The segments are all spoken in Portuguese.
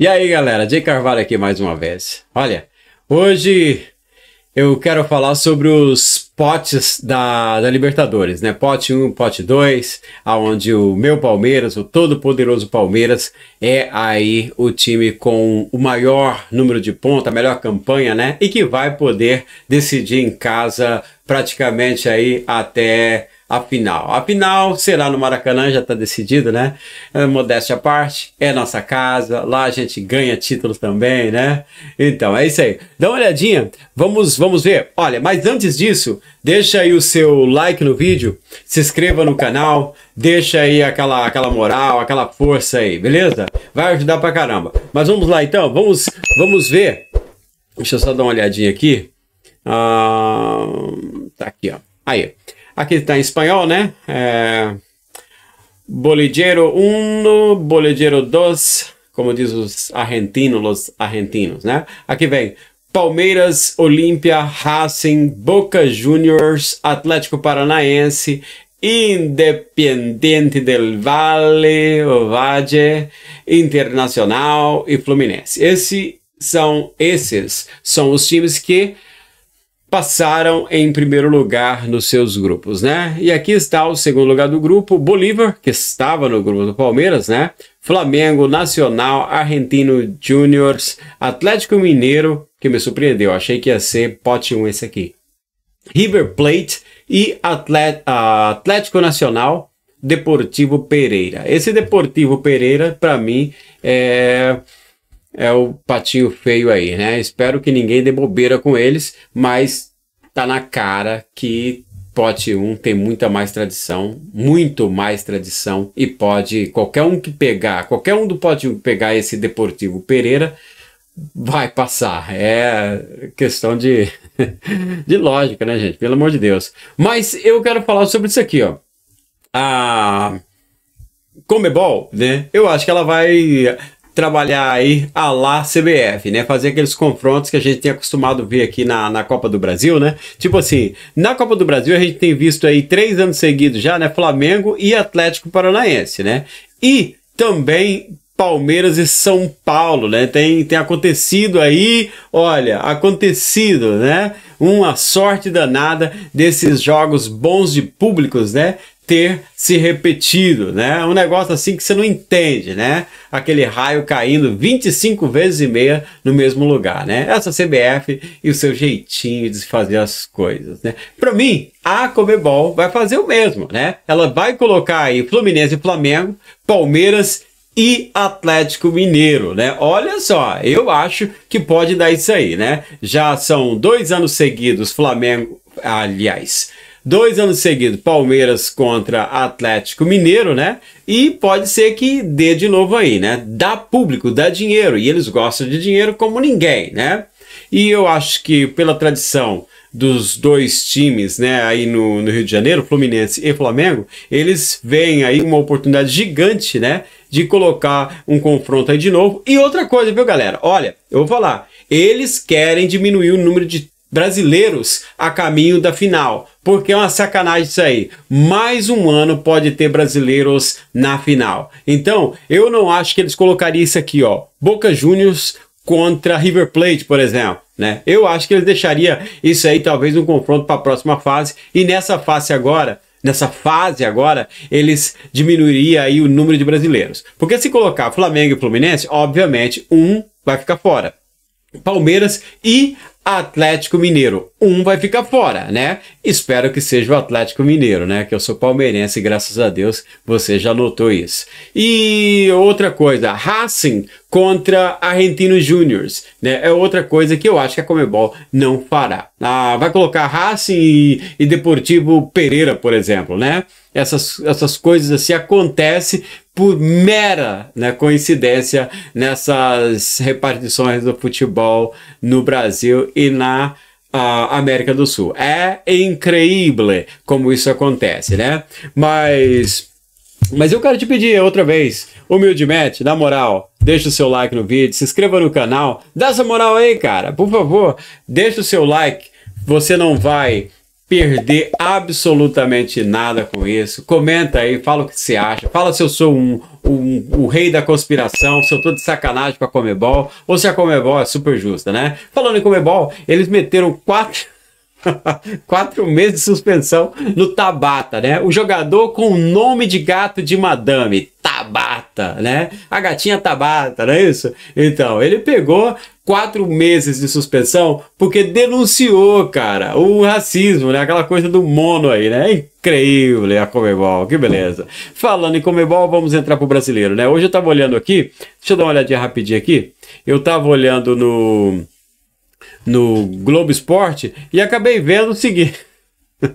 E aí galera, Jay Carvalho aqui mais uma vez. Olha, hoje eu quero falar sobre os potes da, da Libertadores, né? Pote 1, pote 2, aonde o meu Palmeiras, o todo poderoso Palmeiras, é aí o time com o maior número de pontos, a melhor campanha, né? E que vai poder decidir em casa praticamente aí até a final. A final será no Maracanã, já está decidido, né? É, modéstia à parte, é nossa casa, lá a gente ganha títulos também, né? Então é isso aí. Dá uma olhadinha, vamos, vamos ver. Olha, mas antes disso, deixa aí o seu like no vídeo, se inscreva no canal, deixa aí aquela, aquela moral, aquela força aí, beleza? Vai ajudar pra caramba. Mas vamos lá então, vamos, vamos ver. Deixa eu só dar uma olhadinha aqui. Ah, tá aqui, ó. Aí. Aqui está em espanhol, né? É, bolillero 1, bolillero 2, como diz os argentinos, os argentinos, né? Aqui vem Palmeiras, Olímpia, Racing, Boca Juniors, Atlético Paranaense, Independiente del Valle, Ovalle, Internacional e Fluminense. Esse são esses são os times que passaram em primeiro lugar nos seus grupos, né? E aqui está o segundo lugar do grupo, Bolívar, que estava no grupo do Palmeiras, né? Flamengo, Nacional, Argentino Juniors, Atlético Mineiro, que me surpreendeu, achei que ia ser pote 1 esse aqui. River Plate e Atlético Nacional, Deportivo Pereira. Esse Deportivo Pereira, para mim, é é o patinho feio aí, né? Espero que ninguém dê bobeira com eles, mas tá na cara que Pote 1 tem muita mais tradição, muito mais tradição e pode qualquer um que pegar, qualquer um do Pote 1 que pegar esse Deportivo Pereira vai passar. É questão de de lógica, né, gente? Pelo amor de Deus. Mas eu quero falar sobre isso aqui, ó. A Comebol, né? Eu acho que ela vai trabalhar aí a lá CBF, né? Fazer aqueles confrontos que a gente tem acostumado ver aqui na, na Copa do Brasil, né? Tipo assim, na Copa do Brasil a gente tem visto aí três anos seguidos já, né? Flamengo e Atlético Paranaense, né? E também Palmeiras e São Paulo, né? Tem, tem acontecido aí, olha, acontecido, né? Uma sorte danada desses jogos bons de públicos, né? ter se repetido, né? Um negócio assim que você não entende, né? Aquele raio caindo 25 vezes e meia no mesmo lugar, né? Essa CBF e o seu jeitinho de fazer as coisas, né? Para mim, a Comebol vai fazer o mesmo, né? Ela vai colocar aí Fluminense e Flamengo, Palmeiras e Atlético Mineiro, né? Olha só, eu acho que pode dar isso aí, né? Já são dois anos seguidos Flamengo, aliás, Dois anos seguidos, Palmeiras contra Atlético Mineiro, né? E pode ser que dê de novo aí, né? Dá público, dá dinheiro. E eles gostam de dinheiro como ninguém, né? E eu acho que pela tradição dos dois times, né, aí no, no Rio de Janeiro, Fluminense e Flamengo, eles veem aí uma oportunidade gigante, né, de colocar um confronto aí de novo. E outra coisa, viu, galera? Olha, eu vou falar, eles querem diminuir o número de brasileiros a caminho da final, porque é uma sacanagem isso aí. Mais um ano pode ter brasileiros na final. Então, eu não acho que eles colocariam isso aqui, ó. Boca Juniors contra River Plate, por exemplo. Né? Eu acho que eles deixariam isso aí talvez um confronto para a próxima fase e nessa fase agora, nessa fase agora, eles diminuiria aí o número de brasileiros. Porque se colocar Flamengo e Fluminense, obviamente um vai ficar fora. Palmeiras e Atlético Mineiro. Um vai ficar fora, né? Espero que seja o Atlético Mineiro, né? Que eu sou palmeirense e graças a Deus você já notou isso. E outra coisa, Racing contra Argentino Júnior. Né? É outra coisa que eu acho que a Comebol não fará. Ah, vai colocar Racing e, e Deportivo Pereira, por exemplo, né? Essas, essas coisas assim acontecem por mera né, coincidência nessas repartições do futebol no Brasil e na a América do Sul. É incrível como isso acontece, né? Mas mas eu quero te pedir outra vez, humildemente, na moral, deixa o seu like no vídeo, se inscreva no canal, dá essa moral aí, cara, por favor, deixa o seu like, você não vai perder absolutamente nada com isso. Comenta aí, fala o que você acha. Fala se eu sou um, um, o rei da conspiração, se eu tô de sacanagem com a Comebol, ou se a Comebol é super justa, né? Falando em Comebol, eles meteram quatro. quatro meses de suspensão no Tabata, né? O jogador com o nome de gato de madame. Tabata, né? A gatinha Tabata, tá não é isso? Então, ele pegou quatro meses de suspensão porque denunciou, cara, o racismo, né? Aquela coisa do mono aí, né? É incrível a Comebol, que beleza. Falando em Comebol, vamos entrar pro brasileiro, né? Hoje eu tava olhando aqui, deixa eu dar uma olhadinha rapidinho aqui. Eu tava olhando no no Globo Esporte e acabei vendo o seguinte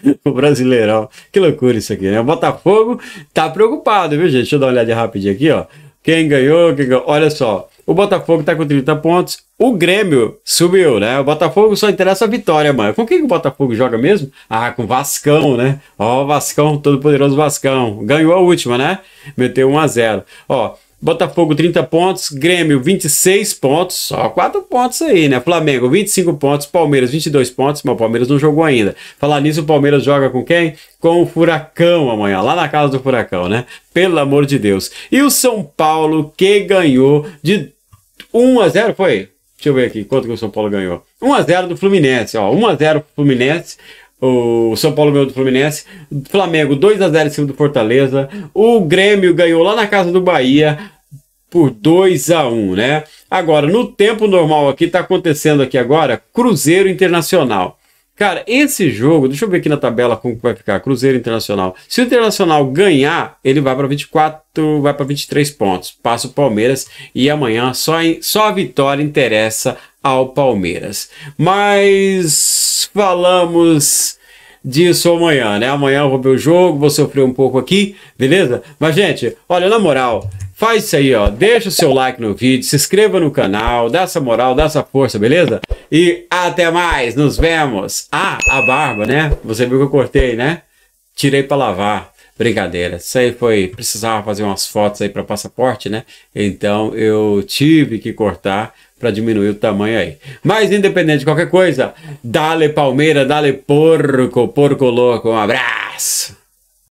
o Brasileirão. Que loucura isso aqui, né? O Botafogo tá preocupado, viu, gente? Deixa eu dar uma olhada rapidinho aqui, ó. Quem ganhou, quem ganhou. Olha só, o Botafogo tá com 30 pontos, o Grêmio subiu, né? O Botafogo só interessa a vitória, mano. Com quem que o Botafogo joga mesmo? Ah, com o Vascão, né? Ó, o Vascão, todo poderoso Vascão. Ganhou a última, né? Meteu 1 a 0 Ó, Botafogo 30 pontos, Grêmio 26 pontos, só 4 pontos aí, né? Flamengo 25 pontos, Palmeiras 22 pontos, mas o Palmeiras não jogou ainda. Falar nisso, o Palmeiras joga com quem? Com o Furacão amanhã, lá na casa do Furacão, né? Pelo amor de Deus. E o São Paulo que ganhou de 1 a 0 foi? Deixa eu ver aqui quanto que o São Paulo ganhou. 1 a 0 do Fluminense, ó, 1 a 0 pro Fluminense o São Paulo ganhou do Fluminense, Flamengo 2 a 0 em cima do Fortaleza, o Grêmio ganhou lá na casa do Bahia por 2 a 1, né? Agora, no tempo normal aqui tá acontecendo aqui agora, Cruzeiro Internacional. Cara, esse jogo, deixa eu ver aqui na tabela como vai ficar, Cruzeiro Internacional. Se o Internacional ganhar, ele vai para 24, vai para 23 pontos. Passa o Palmeiras e amanhã só, em, só a vitória interessa ao Palmeiras. Mas falamos disso amanhã, né? Amanhã eu vou ver o jogo, vou sofrer um pouco aqui, beleza? Mas, gente, olha, na moral, faz isso aí, ó. Deixa o seu like no vídeo, se inscreva no canal, dá essa moral, dá essa força, beleza? E até mais, nos vemos! Ah, a barba, né? Você viu que eu cortei, né? Tirei pra lavar. Brincadeira, Isso aí foi. Precisava fazer umas fotos aí para passaporte, né? Então eu tive que cortar para diminuir o tamanho aí. Mas independente de qualquer coisa, dale Palmeira, dale porco, porco louco. Um abraço!